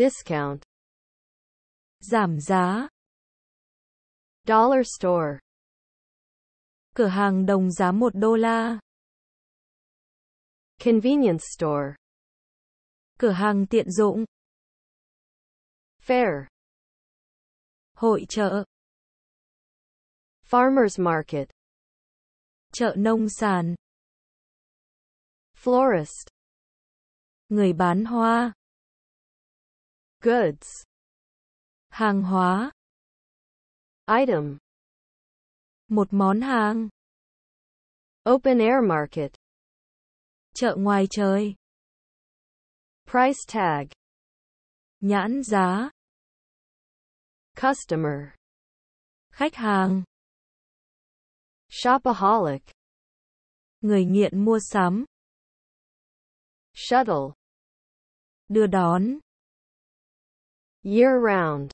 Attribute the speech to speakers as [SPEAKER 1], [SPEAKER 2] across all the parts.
[SPEAKER 1] discount giảm giá dollar store cửa hàng đồng giá 1 đô la convenience store cửa hàng tiện dụng fair hội chợ farmers market chợ nông sản florist người bán hoa goods hàng hóa item một món hàng open air market chợ ngoài trời price tag nhãn giá customer khách hàng shopaholic người nghiện mua sắm shuttle đưa đón year round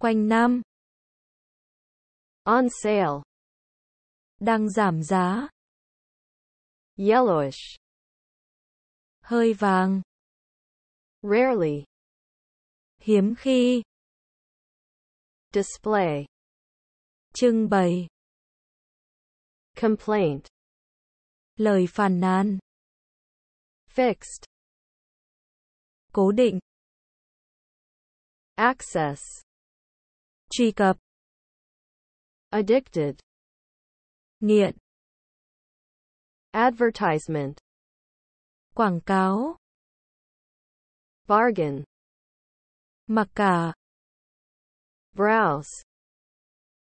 [SPEAKER 1] quanh năm on sale đang giảm giá yellowish hơi vàng rarely hiếm khi display trưng bày complaint lời phàn nàn fixed cố định access truy cập addicted nghiện advertisement quảng cáo bargain mặc cả browse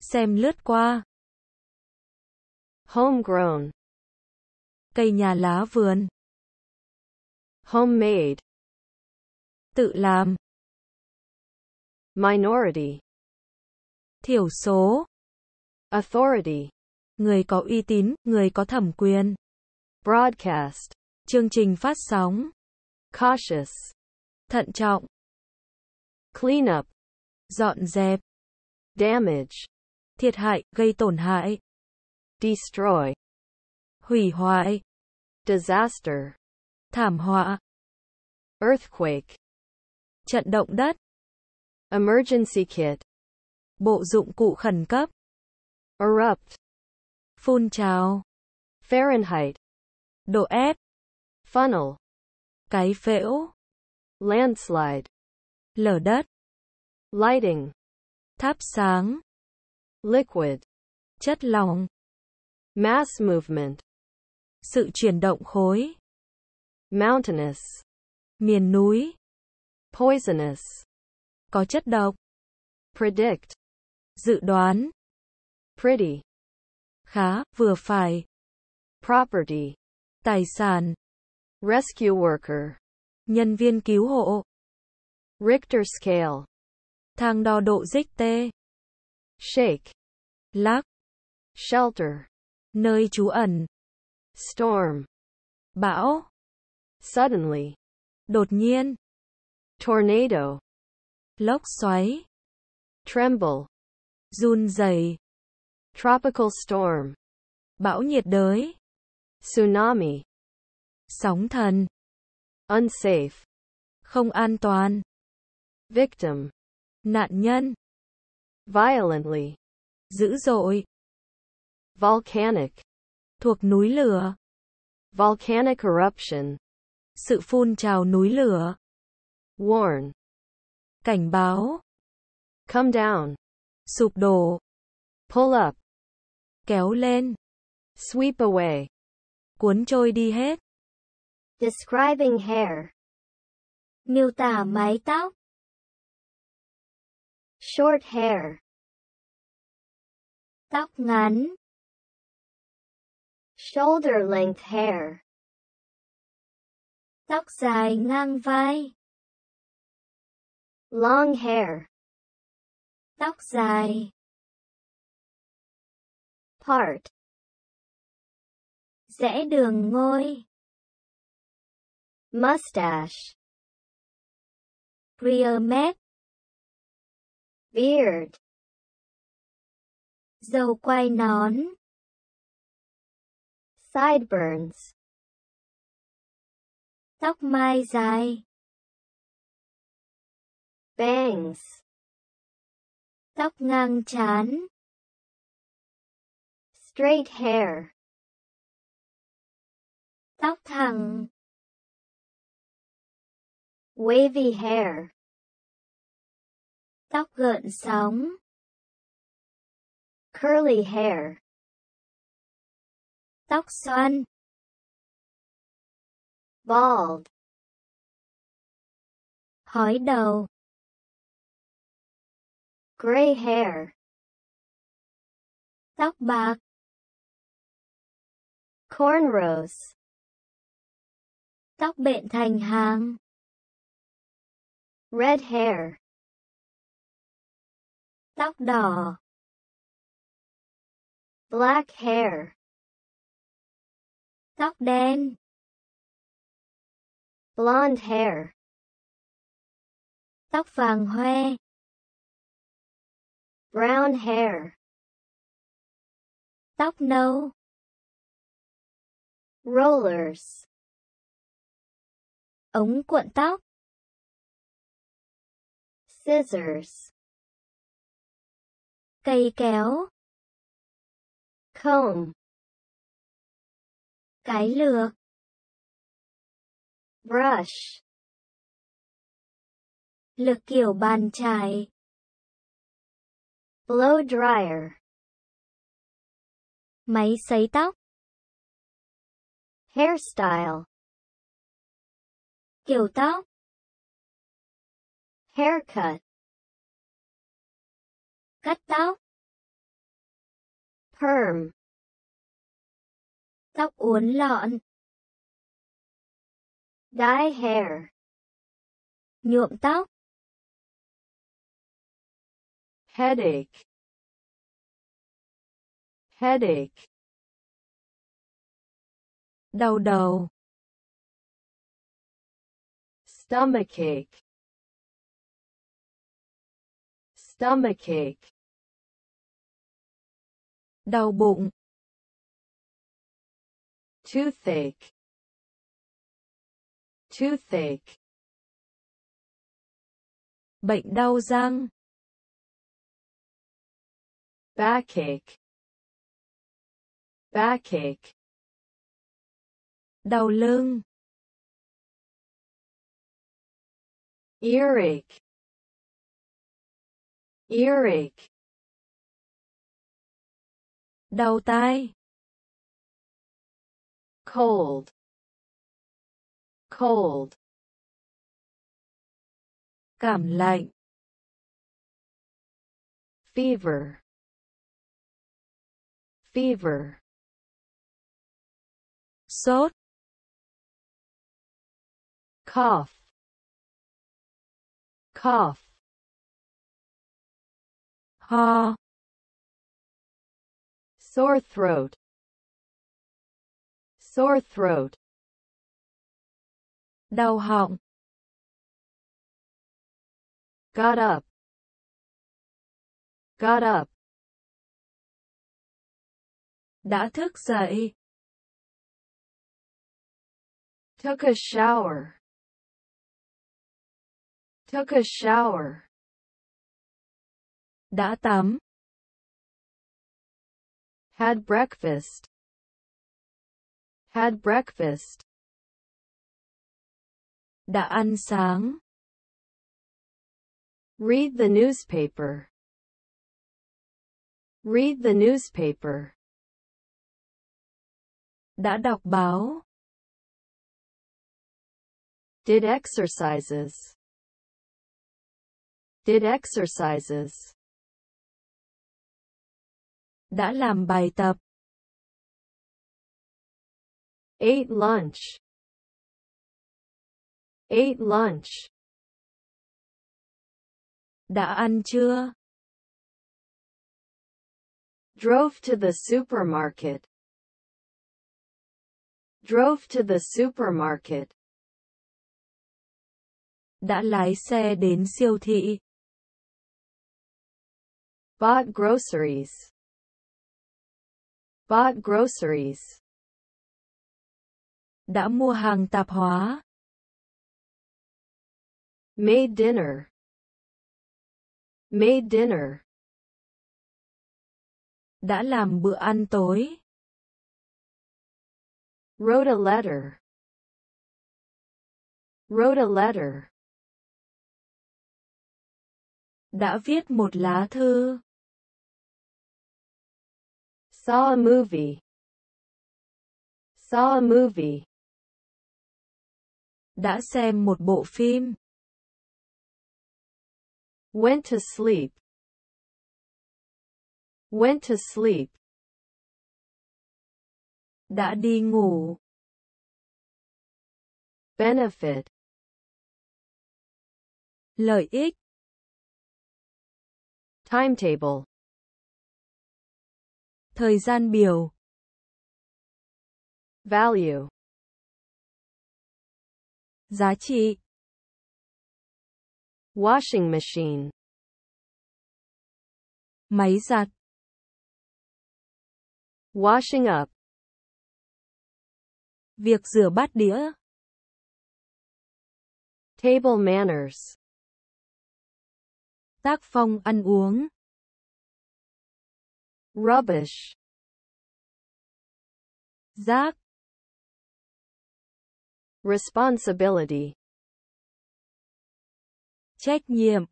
[SPEAKER 1] xem lướt qua homegrown cây nhà lá vườn homemade tự làm minority thiểu số authority người có uy tín người có thẩm quyền broadcast chương trình phát sóng cautious thận trọng clean up dọn dẹp damage thiệt hại gây tổn hại destroy hủy hoại disaster thảm họa earthquake trận động đất Emergency kit. Bộ dụng cụ khẩn cấp. Erupt. Phun trào. Fahrenheit. Độ ép. Funnel. Cái phễu. Landslide. Lở đất. Lighting. Tháp sáng. Liquid. Chất lỏng. Mass movement. Sự chuyển động khối. Mountainous. Miền núi. Poisonous có chất độc. Predict, dự đoán. Pretty, khá, vừa phải. Property, tài sản. Rescue worker, nhân viên cứu hộ. Richter scale, thang đo độ Richter. Shake, lắc. Shelter, nơi trú ẩn. Storm, bão. Suddenly, đột nhiên. Tornado, lốc xoáy, tremble, run rẩy, tropical storm, bão nhiệt đới, tsunami, sóng thần, unsafe, không an toàn, victim, nạn nhân, violently, dữ dội, volcanic, thuộc núi lửa, volcanic eruption, sự phun trào núi lửa, warn, Cảnh báo. Come down. Sụp đổ. Pull up. Kéo lên. Sweep away. Cuốn trôi đi hết. Describing hair. Miêu tả mái tóc. Short hair. Tóc ngắn. Shoulder length hair. Tóc dài ngang vai long hair tóc dài part rẽ đường ngôi mustache rear mép beard dầu quay nón sideburns tóc mai dài bangs tóc ngang chán straight hair tóc thẳng wavy hair tóc gợn sóng curly hair tóc xoăn bald hói đầu Gray hair. Tóc bạc. Cornrows. Tóc bện thành hàng. Red hair. Tóc đỏ. Black hair. Tóc đen. Blonde hair. Tóc vàng hoe brown hair tóc nâu rollers ống cuộn tóc scissors cây kéo comb cái lược brush lược kiểu bàn chải blow dryer máy sấy tóc hairstyle kiểu tóc haircut cắt tóc perm tóc uốn lọn dye hair nhuộm tóc headache headache đau đầu stomachache stomachache đau bụng toothache toothache bệnh đau răng backache backache đau lưng earache earache đau tai cold cold cảm lạnh fever fever sot cough cough ha sore throat sore throat đau họng got up got up đã thức dậy. Took a shower. Took a shower. Đã tắm. Had breakfast. Had breakfast. Đã ăn sáng. Read the newspaper. Read the newspaper đã đọc báo did exercises did exercises đã làm bài tập ate lunch ate lunch đã ăn trưa. drove to the supermarket Drove to the supermarket. Đã lái xe đến siêu thị. Bought groceries. Bought groceries. Đã mua hàng tạp hóa. Made dinner. Made dinner. Đã làm bữa ăn tối. Wrote a letter. Wrote a letter. Đã viết một lá thư. Saw a movie. Saw a movie. Đã xem một bộ phim. Went to sleep. Went to sleep. đã đi ngủ benefit lợi ích timetable thời gian biểu value giá trị washing machine máy giặt washing up Việc rửa bát đĩa. Table manners. Tác phong ăn uống. Rubbish. Rác. Responsibility. Trách nhiệm.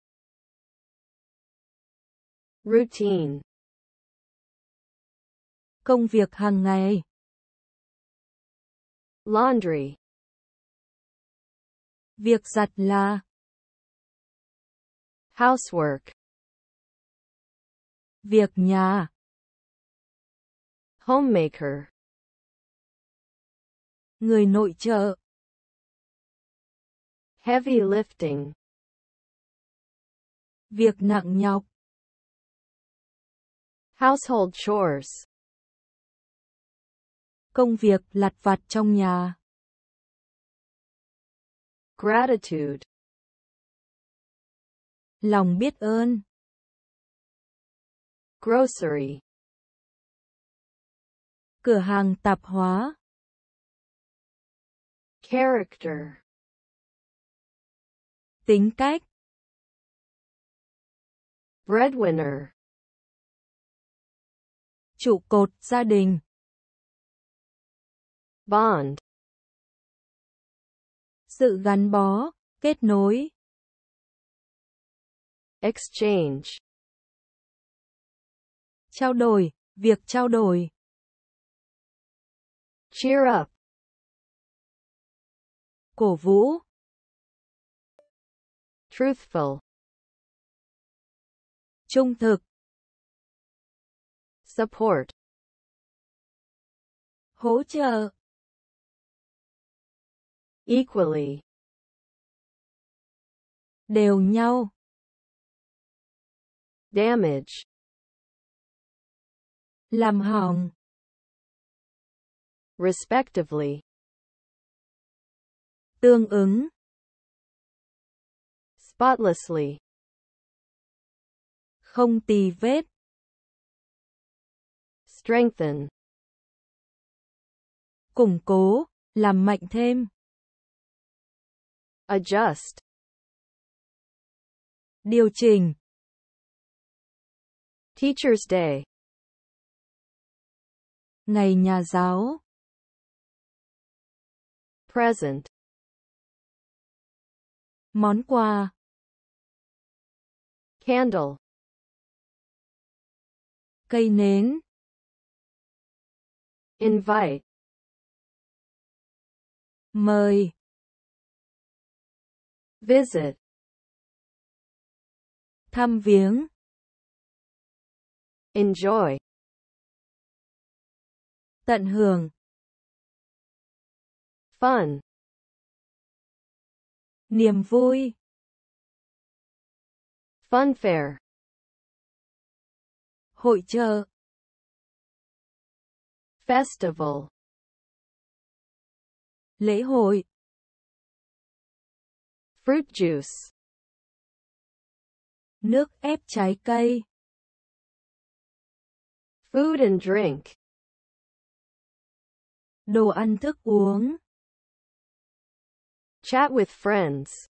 [SPEAKER 1] Routine. Công việc hàng ngày laundry. Việc giặt là housework. Việc nhà homemaker. Người nội trợ heavy lifting. Việc nặng nhọc household chores công việc lặt vặt trong nhà. Gratitude. Lòng biết ơn. Grocery. Cửa hàng tạp hóa. Character. Tính cách. Breadwinner. Trụ cột gia đình bond sự gắn bó, kết nối exchange trao đổi, việc trao đổi cheer up cổ vũ truthful trung thực support hỗ trợ equally đều nhau damage làm hỏng respectively tương ứng spotlessly không tì vết strengthen củng cố làm mạnh thêm adjust điều chỉnh teacher's day ngày nhà giáo present món quà candle cây nến invite mời visit thăm viếng enjoy tận hưởng fun niềm vui fun fair, hội chợ festival lễ hội fruit juice. Nước ép trái cây. Food and drink. Đồ ăn thức uống. Chat with friends.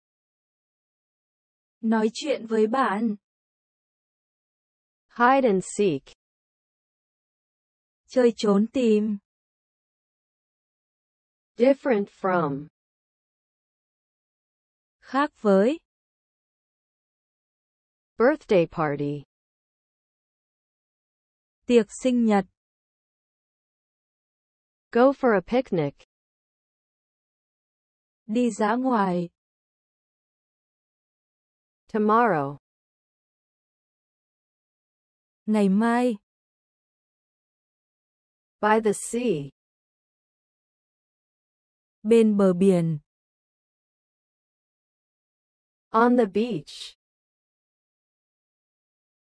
[SPEAKER 1] Nói chuyện với bạn. Hide and seek. Chơi trốn tìm. Different from khác với birthday party tiệc sinh nhật go for a picnic đi dã ngoài tomorrow ngày mai by the sea bên bờ biển On the beach.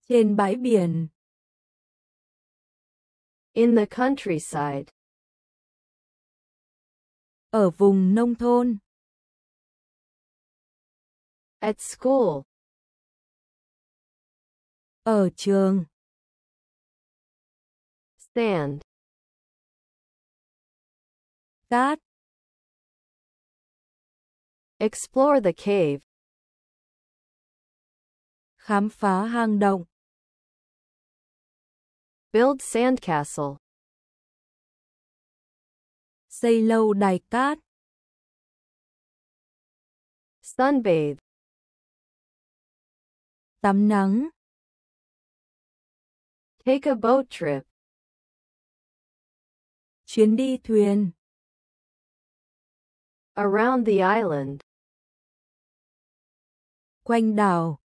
[SPEAKER 1] Trên bãi biển. In the countryside. Ở vùng nông thôn. At school. Ở trường. Stand. Cát. Explore the cave. Khám phá hang động. Build sandcastle. Xây lâu đài cát. Sunbathe. Tắm nắng. Take a boat trip. Chuyến đi thuyền. Around the island. Quanh đảo.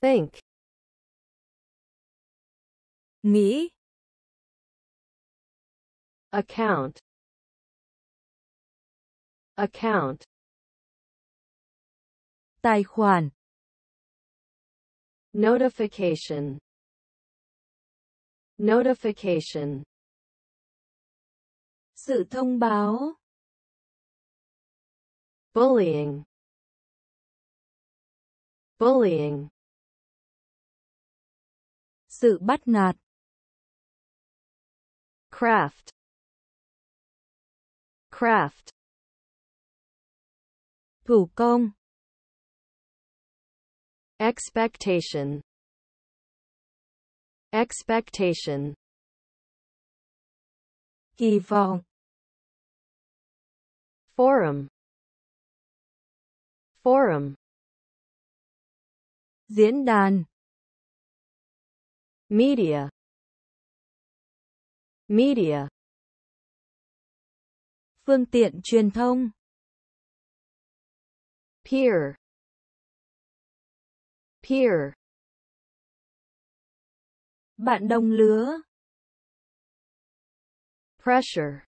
[SPEAKER 1] Think. Me. Account. Account. Tài khoản. Notification. Notification. Sự thông báo. Bullying. Bullying. sự bắt nạt. Craft Craft Thủ công Expectation Expectation Kỳ vọng Forum Forum Diễn đàn media media phương tiện truyền thông peer peer bạn đồng lứa pressure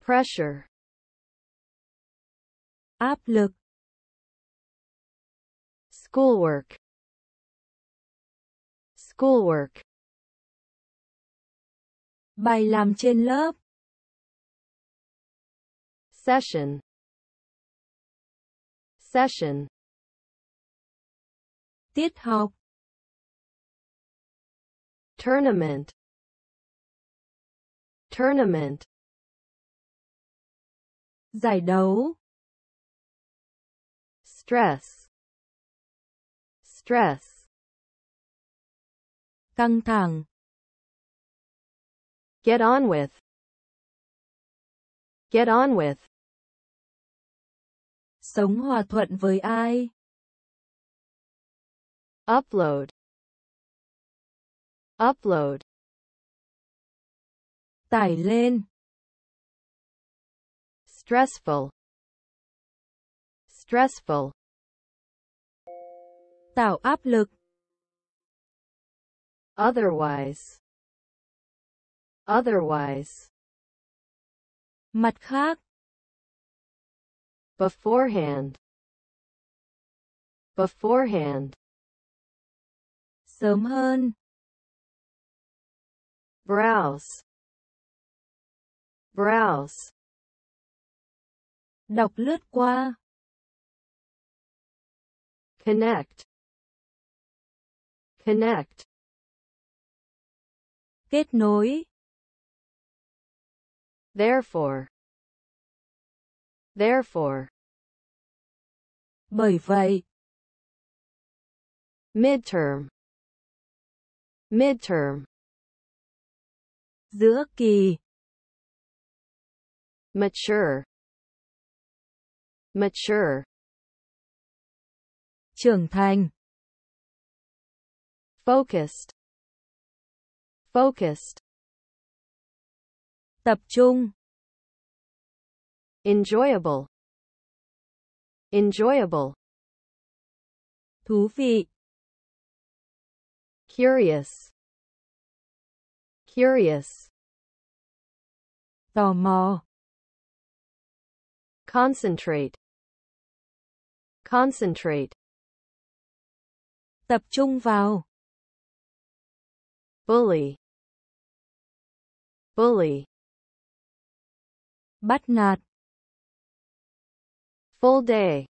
[SPEAKER 1] pressure áp lực schoolwork schoolwork. Bài làm trên lớp. Session. Session. Tiết học. Tournament. Tournament. Giải đấu. Stress. Stress căng thẳng. Get on with. Get on with. Sống hòa thuận với ai? Upload. Upload. Tải lên. Stressful. Stressful. Tạo áp lực. otherwise otherwise mặt khác beforehand beforehand sớm hơn browse browse đọc lướt qua connect connect kết nối therefore therefore bởi vậy midterm midterm giữa kỳ mature mature trưởng thành focused focused. Tập trung. Enjoyable. Enjoyable. Thú vị. Curious. Curious. Tò mò. Concentrate. Concentrate. Tập trung vào. Bully. bully bắt nạt full day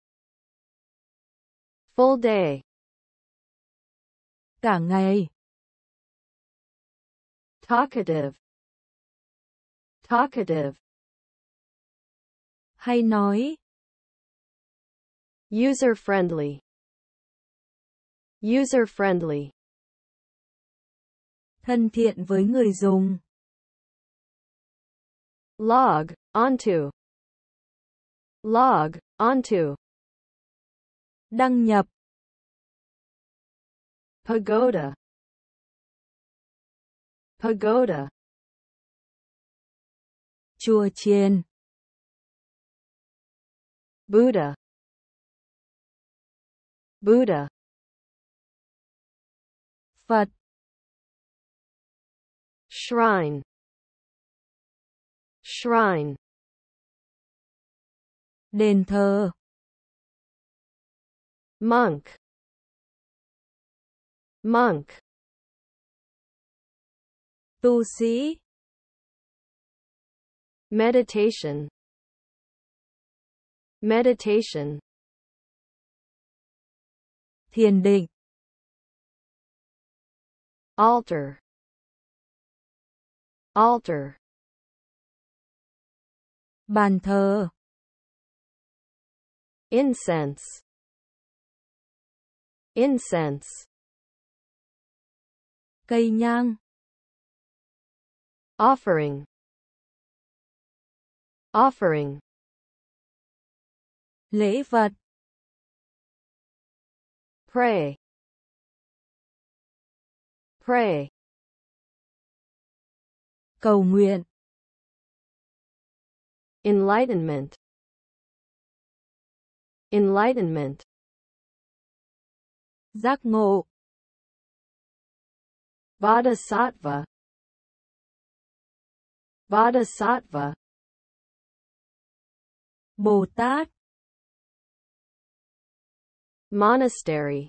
[SPEAKER 1] full day cả ngày talkative talkative hay nói user friendly user friendly thân thiện với người dùng log onto log onto đăng nhập pagoda pagoda chùa chiền buddha buddha phật shrine shrine đền thờ monk monk tu sĩ meditation meditation thiền định altar altar bàn thờ incense incense cây nhang offering offering lễ vật pray pray cầu nguyện enlightenment enlightenment giác ngộ bodhisattva bodhisattva bồ tát monastery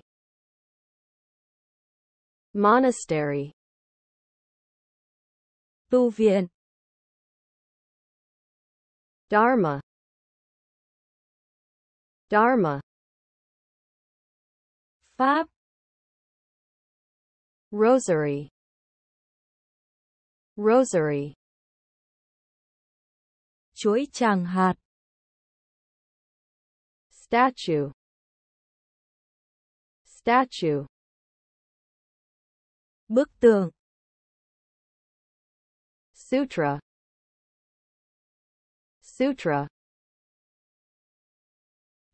[SPEAKER 1] monastery tu viện Dharma Dharma Pháp Rosary Rosary Chuỗi tràng hạt Statue Statue Bức tường Sutra Sutra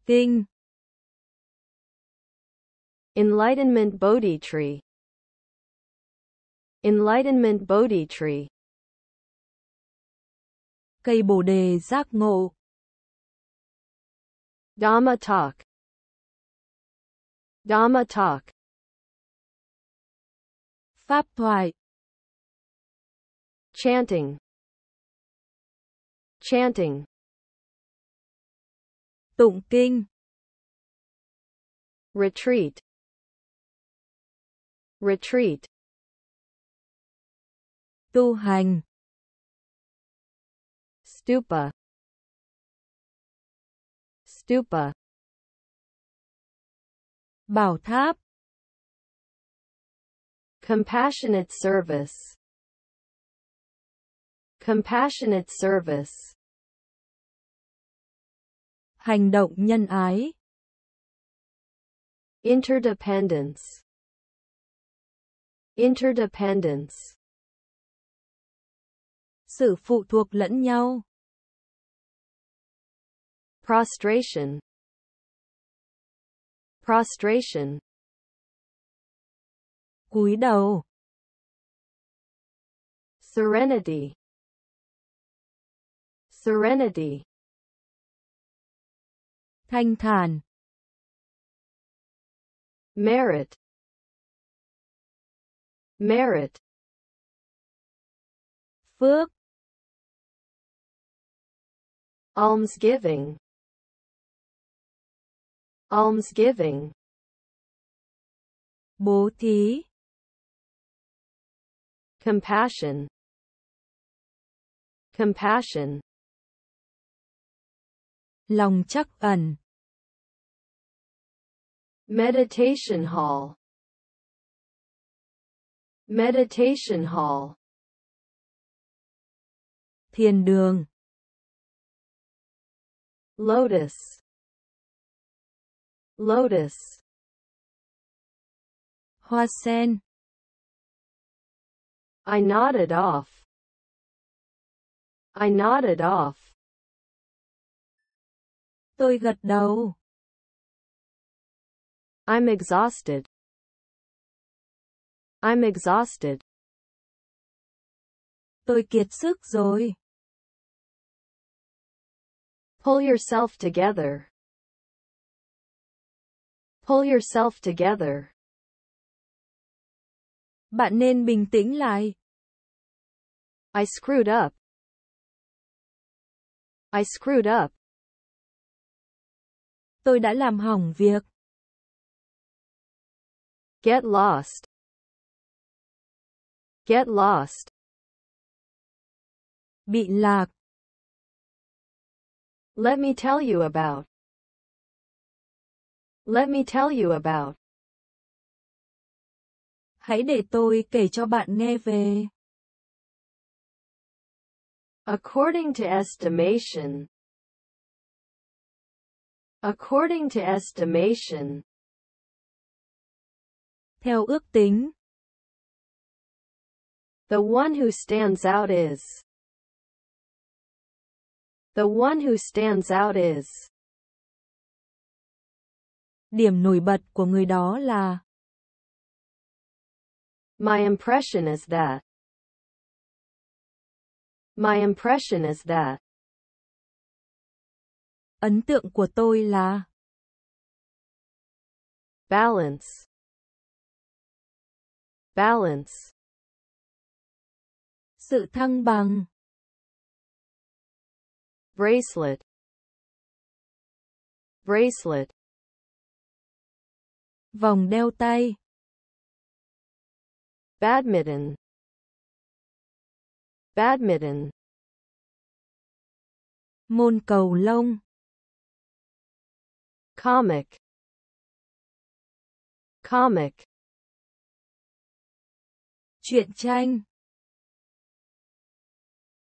[SPEAKER 1] Thing Enlightenment Bodhi tree Enlightenment Bodhi tree Cây Bồ đề giác ngộ Dhamma talk Dhamma talk Pháp thoại Chanting chanting tụng kinh retreat retreat tu hành stupa stupa bảo tháp compassionate service Compassionate service. Hành động nhân ái. Interdependence. Interdependence. Sự phụ thuộc lẫn nhau. Prostration. Prostration. Cúi đầu. Serenity. Serenity Thanh thản Merit Merit Phước Almsgiving Almsgiving Bố thí Compassion Compassion Lòng chắc ẩn. Meditation hall. Meditation hall. Thiền đường. Lotus. Lotus. Hoa sen. I nodded off. I nodded off. Tôi gật đầu. I'm exhausted. I'm exhausted. Tôi kiệt sức rồi. Pull yourself together. Pull yourself together. Bạn nên bình tĩnh lại. I screwed up. I screwed up. Tôi đã làm hỏng việc. Get lost. Get lost. Bị lạc. Let me tell you about. Let me tell you about. Hãy để tôi kể cho bạn nghe về. According to estimation, According to estimation. Theo ước tính. The one who stands out is. The one who stands out is. Điểm nổi bật của người đó là. My impression is that. My impression is that. Ấn tượng của tôi là balance balance sự thăng bằng bracelet bracelet vòng đeo tay badminton badminton môn cầu lông comic comic truyện tranh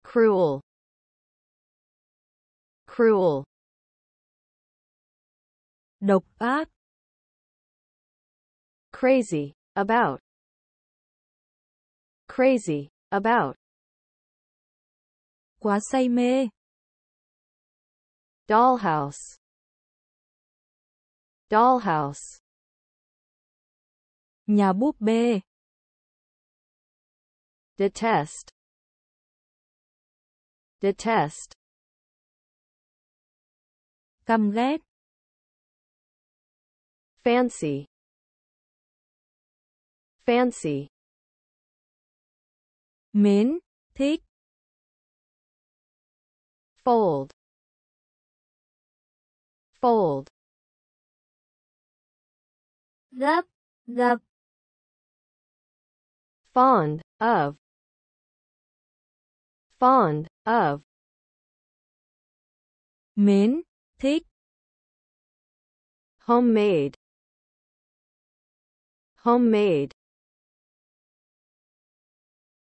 [SPEAKER 1] cruel cruel độc ác crazy about crazy about quá say mê dollhouse Dollhouse Nhà búp bê Detest Detest Căm ghét Fancy Fancy Mến, thích Fold Fold the, the fond of fond of mến thick homemade homemade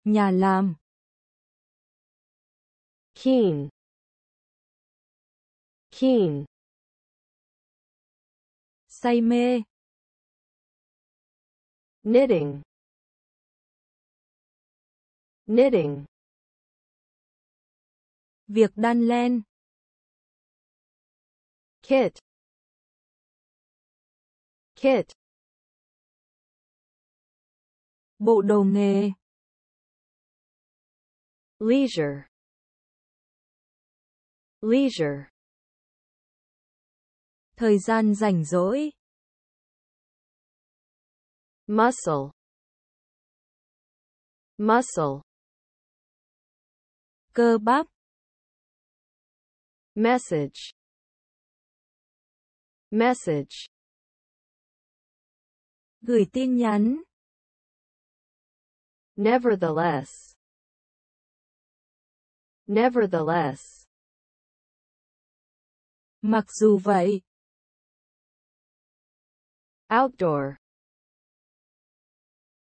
[SPEAKER 1] nhà làm keen keen say mê knitting knitting việc đan len kit kit bộ đồ nghề leisure leisure thời gian rảnh rỗi muscle muscle cơ bắp message message gửi tin nhắn nevertheless nevertheless mặc dù vậy outdoor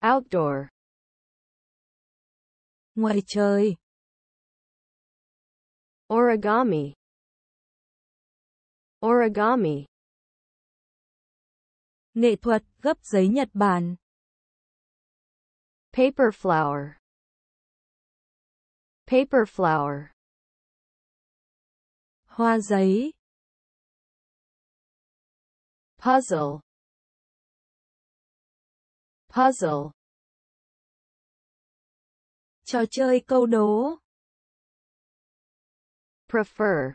[SPEAKER 1] outdoor ngoài trời origami origami nghệ thuật gấp giấy Nhật Bản paper flower paper flower hoa giấy puzzle puzzle Trò chơi câu đố. Prefer.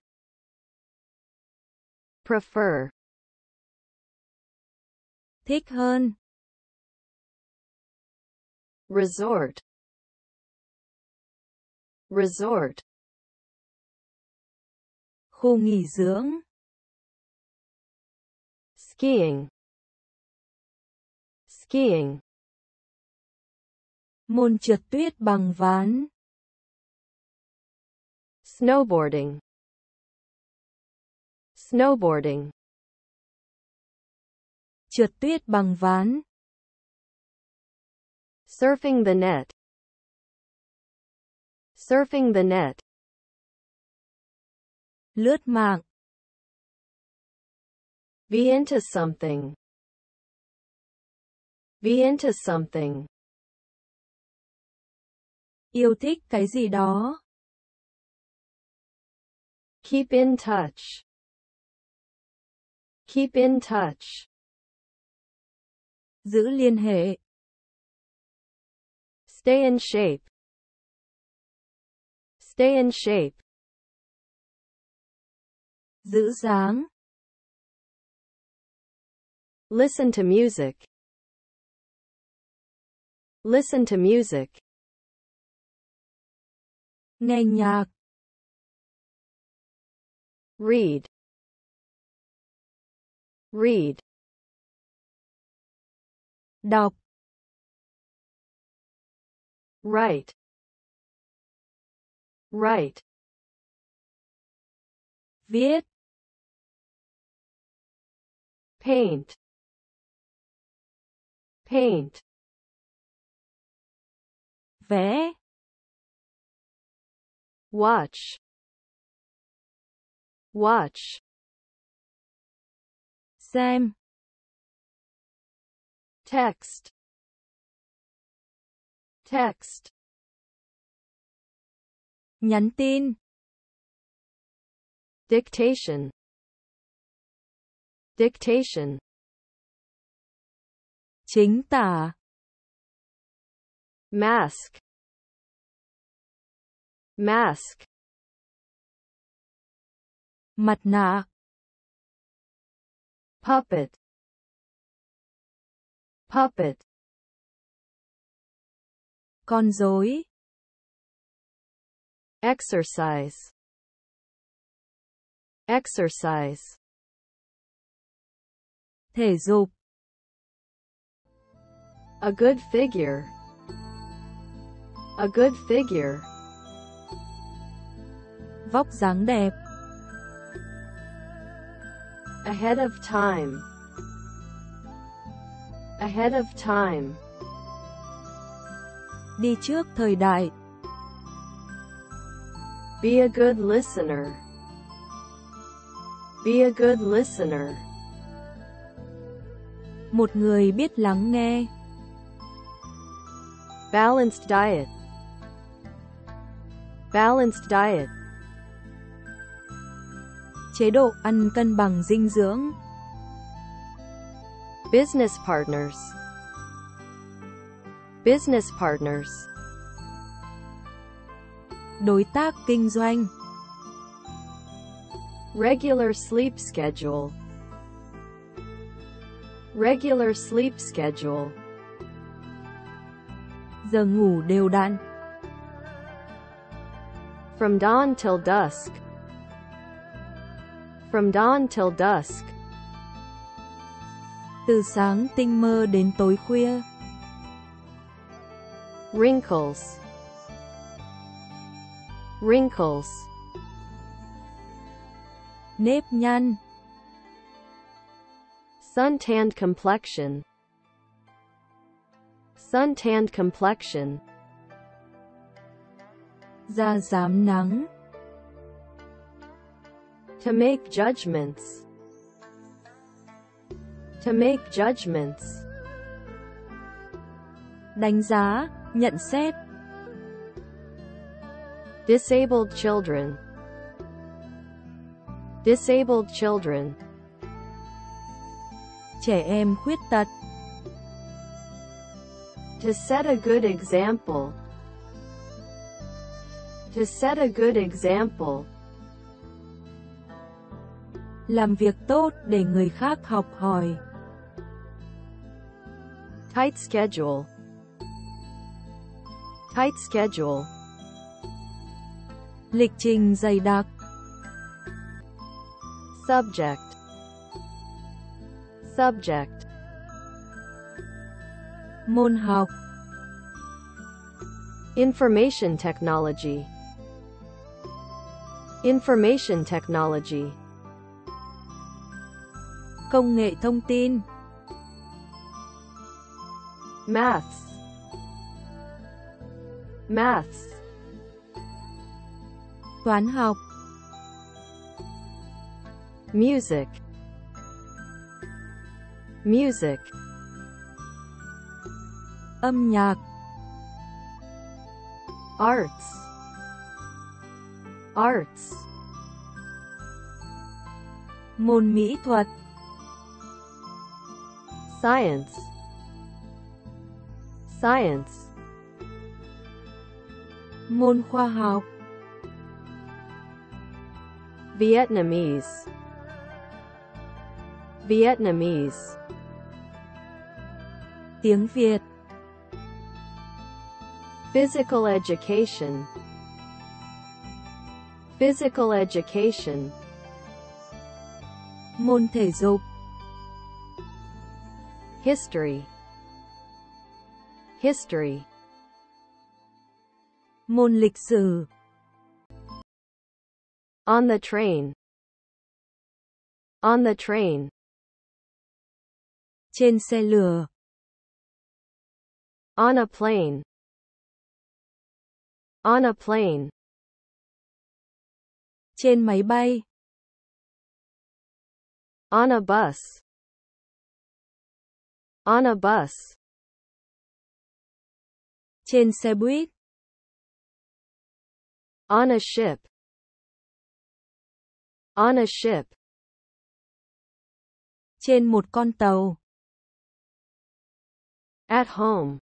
[SPEAKER 1] Prefer. Thích hơn. Resort. Resort. Khu nghỉ dưỡng. Skiing. Skiing. Môn trượt tuyết bằng ván. Snowboarding. Snowboarding. Trượt tuyết bằng ván. Surfing the net. Surfing the net. Lướt mạng. Be into something. Be into something. Yêu thích cái gì đó. Keep in touch. Keep in touch. Giữ liên hệ. Stay in shape. Stay in shape. Giữ dáng. Listen to music. Listen to music. nghe nhạc read read đọc write write viết paint paint vẽ watch watch Same. text text nhắn tin dictation dictation chính tả mask mask mặt nạ puppet puppet con rối exercise exercise thể dục a good figure a good figure
[SPEAKER 2] vóc dáng đẹp. Ahead of time. Ahead of time. Đi trước thời đại. Be a good listener. Be a good listener. Một người biết lắng nghe. Balanced diet. Balanced diet chế độ ăn cân bằng dinh dưỡng. Business partners Business partners Đối tác kinh doanh Regular sleep schedule Regular sleep schedule Giờ ngủ đều đặn From dawn till dusk from dawn till dusk. Từ sáng tinh mơ đến tối khuya. Wrinkles. Wrinkles. Nếp nhăn. Suntanned complexion. Suntanned complexion. Da dám nắng. To make judgments. To make judgments. Đánh giá, nhận xét. Disabled children. Disabled children. Trẻ em khuyết tật. To set a good example. To set a good example. làm việc tốt để người khác học hỏi. Tight schedule Tight schedule Lịch trình dày đặc Subject Subject Môn học Information Technology Information Technology Công nghệ thông tin Maths Maths Toán học Music Music Âm nhạc Arts Arts Môn mỹ thuật science science môn khoa học Vietnamese Vietnamese Tiếng Việt Physical education Physical education Môn thể dục history history môn lịch sử
[SPEAKER 1] on the train on the train trên xe lửa on a plane on a plane trên máy bay on a bus on a bus. Trên xe buýt. On a ship. On a ship. Trên một con tàu. At home.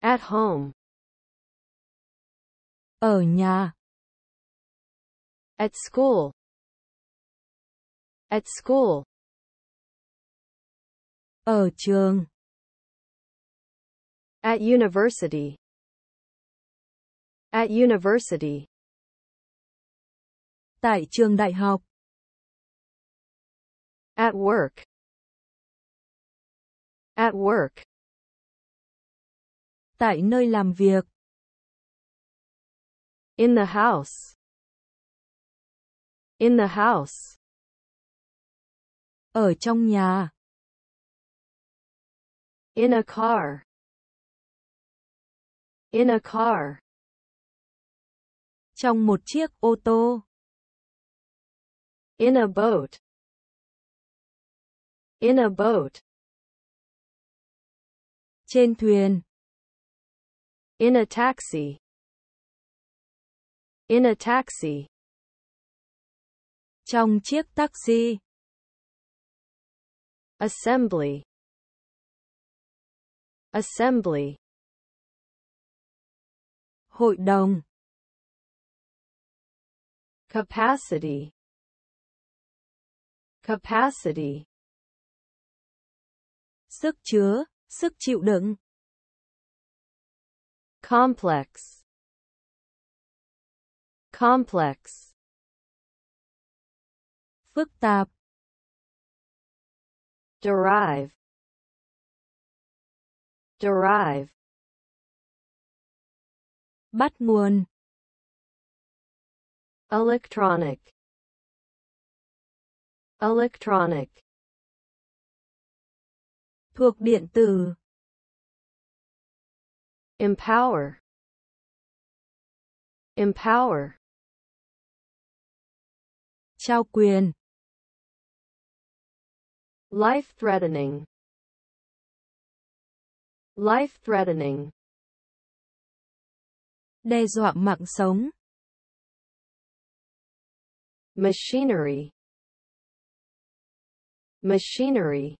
[SPEAKER 1] At home. Ở nhà. At school. At school. Ở trường. At university. At university. Tại trường đại học. At work. At work. Tại nơi làm việc. In the house. In the house. Ở trong nhà in a car in a car trong một chiếc ô tô in a boat in a boat trên thuyền in a taxi in a taxi trong chiếc taxi assembly Assembly Hội đồng Capacity Capacity Sức chứa, sức chịu đựng Complex Complex Phức tạp Derive derive bắt nguồn electronic electronic thuộc điện từ empower empower trao quyền life threatening life-threatening đe dọa mạng sống machinery machinery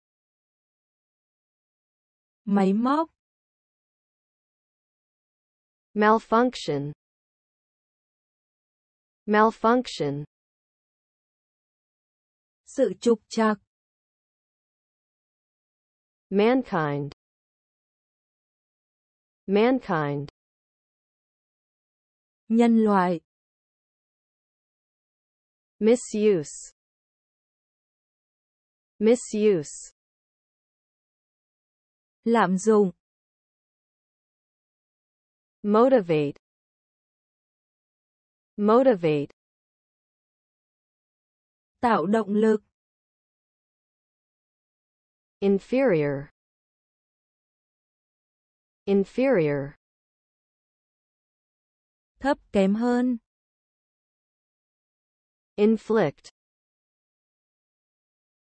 [SPEAKER 1] máy móc malfunction malfunction sự trục trặc mankind Mankind. Nhân loại. Misuse. Misuse. Lạm dụng. Motivate. Motivate. Tạo động lực. Inferior inferior thấp kém hơn inflict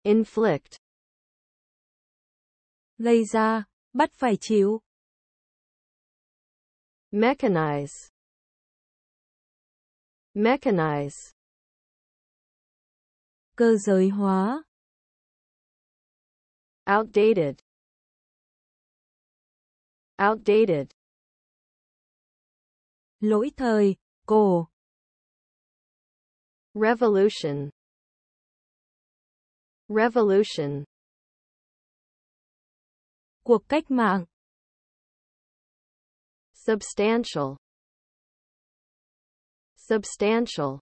[SPEAKER 1] inflict gây ra bắt phải chịu mechanize mechanize cơ giới hóa outdated outdated lỗi thời cổ revolution revolution cuộc cách mạng substantial substantial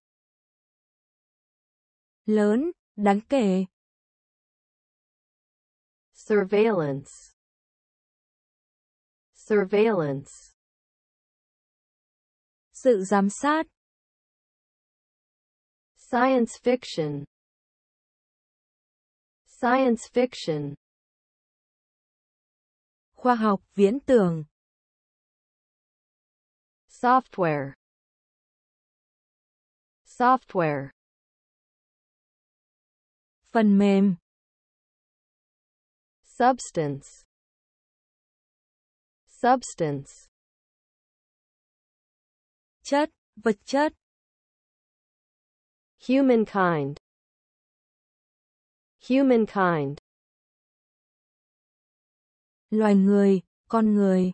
[SPEAKER 1] lớn đáng kể surveillance surveillance sự giám sát science fiction science fiction khoa học viễn tưởng software software phần mềm substance substance chất vật chất humankind humankind loài người con người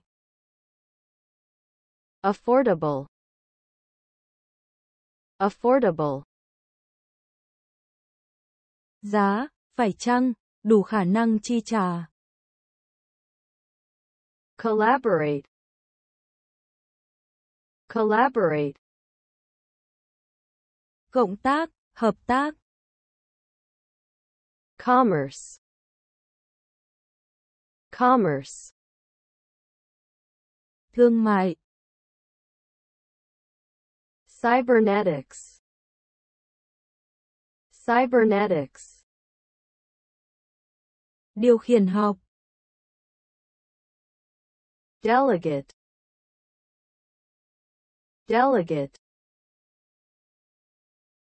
[SPEAKER 1] affordable affordable giá phải chăng đủ khả năng chi trả collaborate collaborate cộng tác hợp tác commerce commerce thương mại cybernetics cybernetics điều khiển học delegate delegate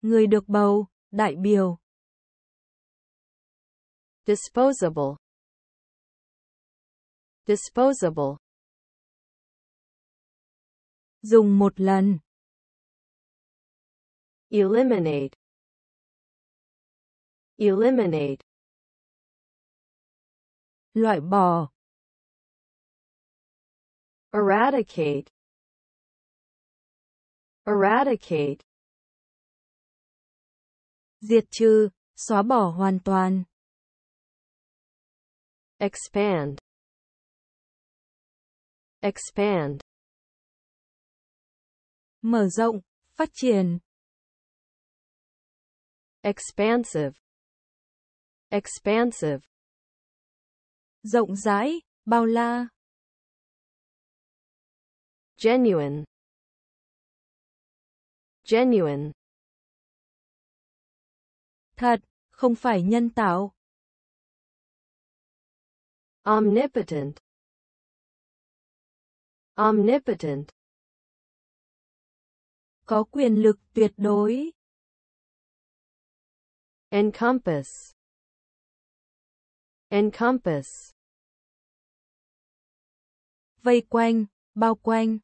[SPEAKER 1] người được bầu đại biểu disposable disposable dùng một lần eliminate eliminate loại bỏ eradicate eradicate diệt trừ xóa bỏ hoàn toàn expand expand mở rộng phát triển expansive expansive rộng rãi bao la genuine genuine thật không phải nhân tạo omnipotent omnipotent có quyền lực tuyệt đối encompass encompass vây quanh bao quanh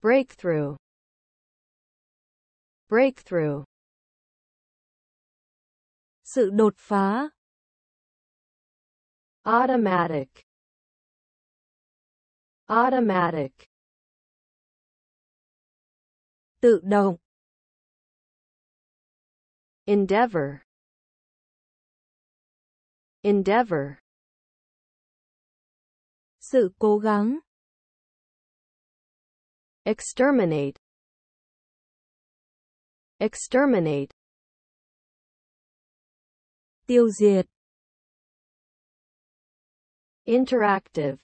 [SPEAKER 1] breakthrough breakthrough sự đột phá automatic automatic tự động endeavor endeavor sự cố gắng exterminate exterminate tiêu diệt interactive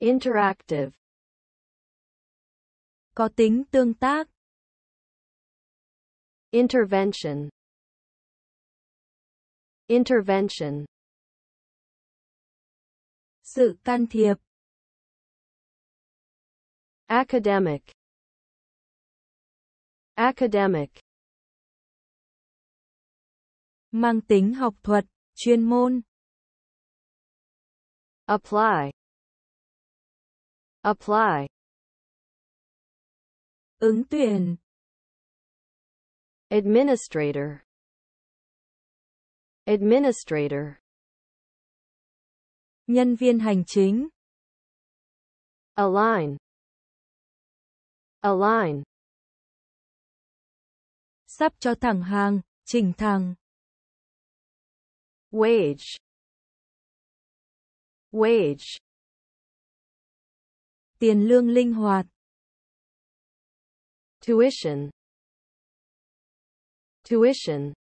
[SPEAKER 1] interactive có tính tương tác intervention intervention sự can thiệp Academic Academic Mang tính học thuật, chuyên môn Apply Apply Ứng tuyển Administrator Administrator Nhân viên hành chính Align Align. Sắp cho thẳng hàng, chỉnh thẳng. Wage. Wage. Tiền lương linh hoạt. Tuition. Tuition.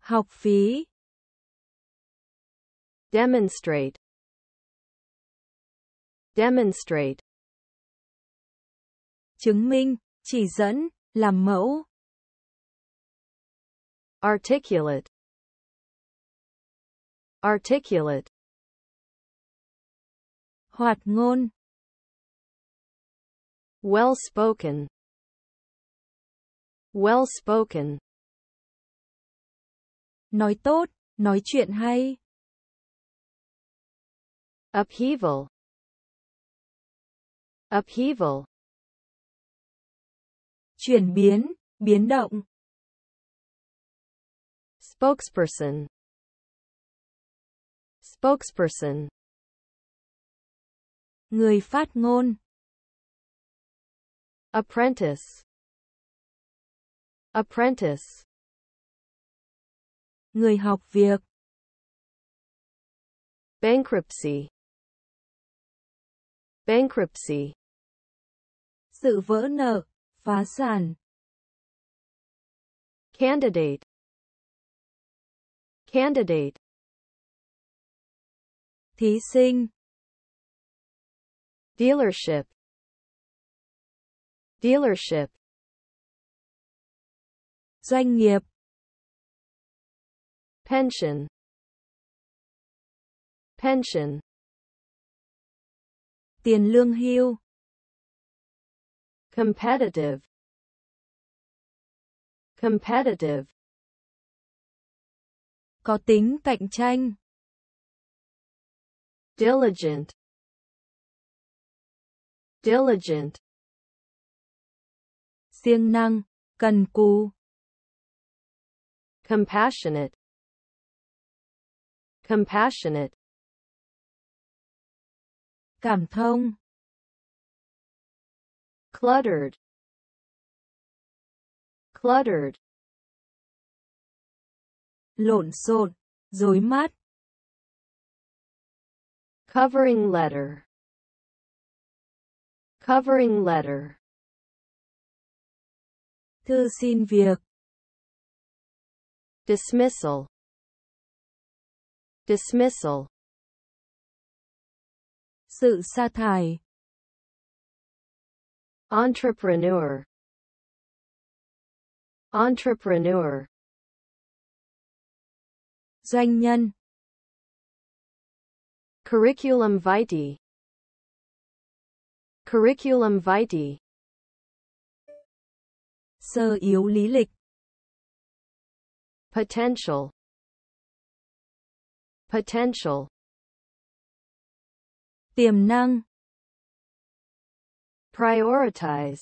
[SPEAKER 1] Học phí. Demonstrate. Demonstrate chứng minh, chỉ dẫn, làm mẫu. Articulate. Articulate. Hoạt ngôn. Well spoken. Well spoken. Nói tốt, nói chuyện hay. Upheaval. Upheaval chuyển biến, biến động. Spokesperson Spokesperson Người phát ngôn Apprentice Apprentice Người học việc Bankruptcy Bankruptcy Sự vỡ nợ phá sản candidate candidate thí sinh dealership dealership doanh nghiệp pension pension tiền lương hưu competitive competitive có tính cạnh tranh diligent diligent siêng năng cần cù compassionate compassionate cảm thông cluttered cluttered lộn xộn rối mắt covering letter covering letter thư xin việc dismissal dismissal sự sa thải entrepreneur entrepreneur doanh nhân curriculum vitae curriculum vitae sơ yếu lý lịch potential potential tiềm năng prioritize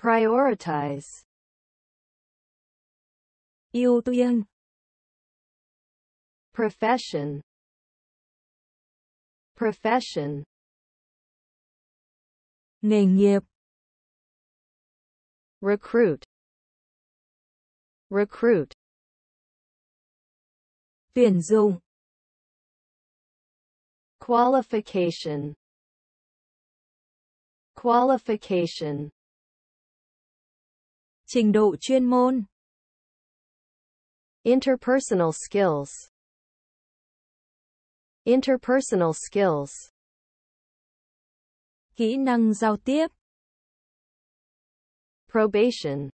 [SPEAKER 1] prioritize 이유 profession profession nghề nghiệp recruit recruit tuyển dụng qualification Qualification Trình độ chuyên môn Interpersonal skills Interpersonal skills Kỹ năng giao tiếp Probation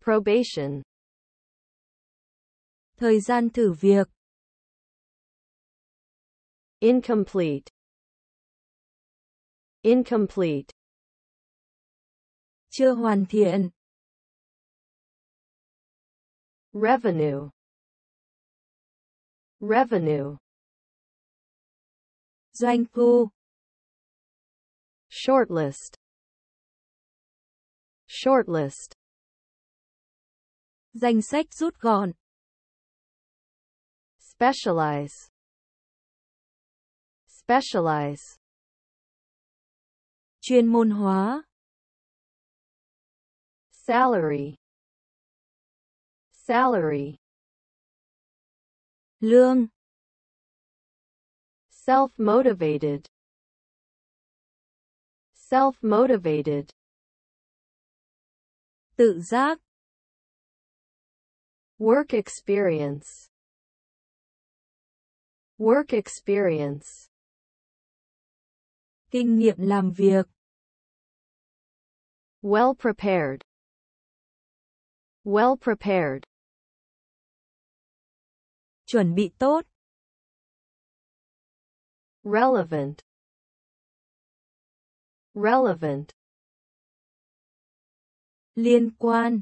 [SPEAKER 1] Probation Thời gian thử việc Incomplete Incomplete. Chưa hoàn thiện. Revenue. Revenue. Doanh thu. Shortlist. Shortlist. Danh sách rút gọn. Specialize. Specialize. chuyên môn hóa salary salary lương self-motivated self-motivated tự giác work experience work experience kinh nghiệm làm việc Well prepared. Well prepared. Chuẩn bị tốt. Relevant. Relevant. Liên quan.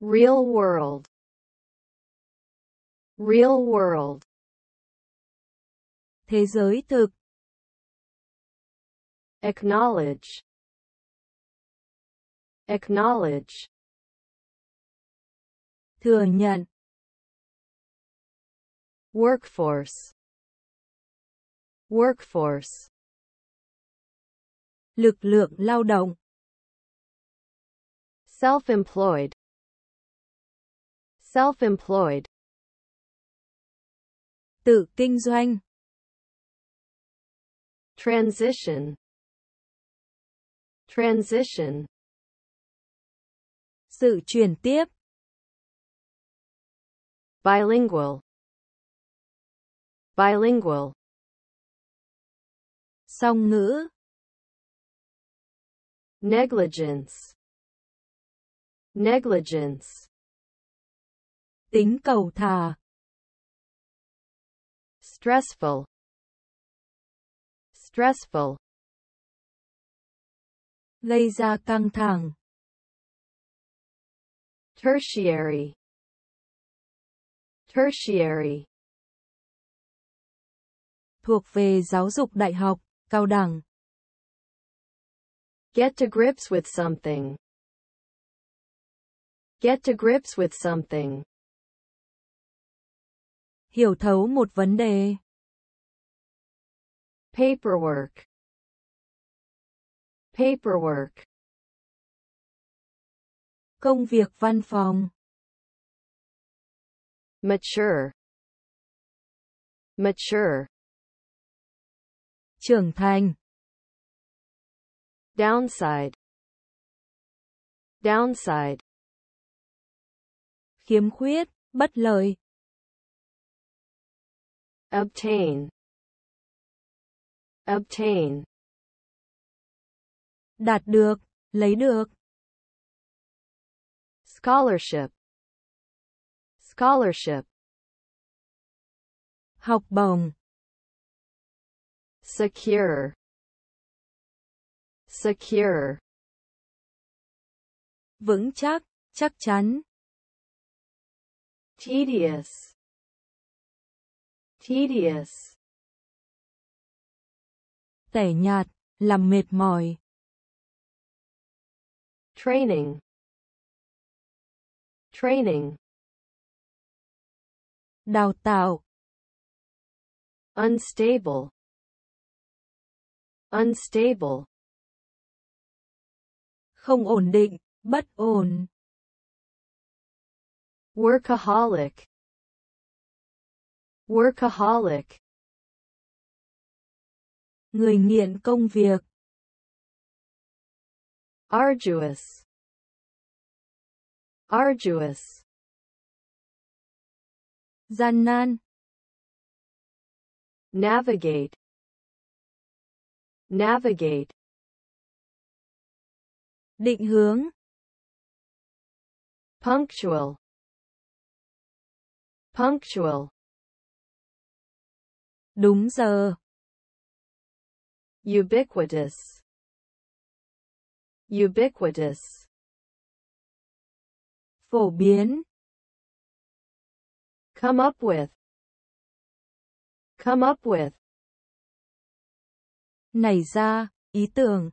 [SPEAKER 1] Real world. Real world. Thế giới thực. Acknowledge. acknowledge thừa nhận workforce workforce lực lượng lao động self-employed self-employed tự kinh doanh transition transition sự truyền tiếp. Bilingual. Bilingual. Song ngữ. Negligence. Negligence. Tính cầu thà. Stressful. Stressful. Gây ra căng thẳng. Tertiary Tertiary Thuộc về giáo dục đại học, cao đẳng. Get to grips with something. Get to grips with something. Hiểu thấu một vấn đề. Paperwork. Paperwork. Công việc văn phòng. Mature. Mature. Trưởng thành. Downside. Downside. Khiếm khuyết, bất lợi. Obtain. Obtain. Đạt được, lấy được scholarship scholarship học bổng secure secure vững chắc chắc chắn tedious tedious tẻ nhạt làm mệt mỏi training training đào tạo unstable
[SPEAKER 2] unstable
[SPEAKER 1] không ổn định bất ổn workaholic workaholic người nghiện công việc arduous arduous Zannan Navigate Navigate Định hướng Punctual Punctual Đúng giờ Ubiquitous Ubiquitous phổ biến come up with come up with nảy ra ý tưởng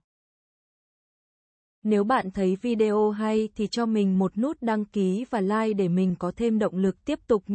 [SPEAKER 1] nếu bạn thấy video hay thì cho mình một nút đăng ký và like để mình có thêm động lực tiếp tục nhé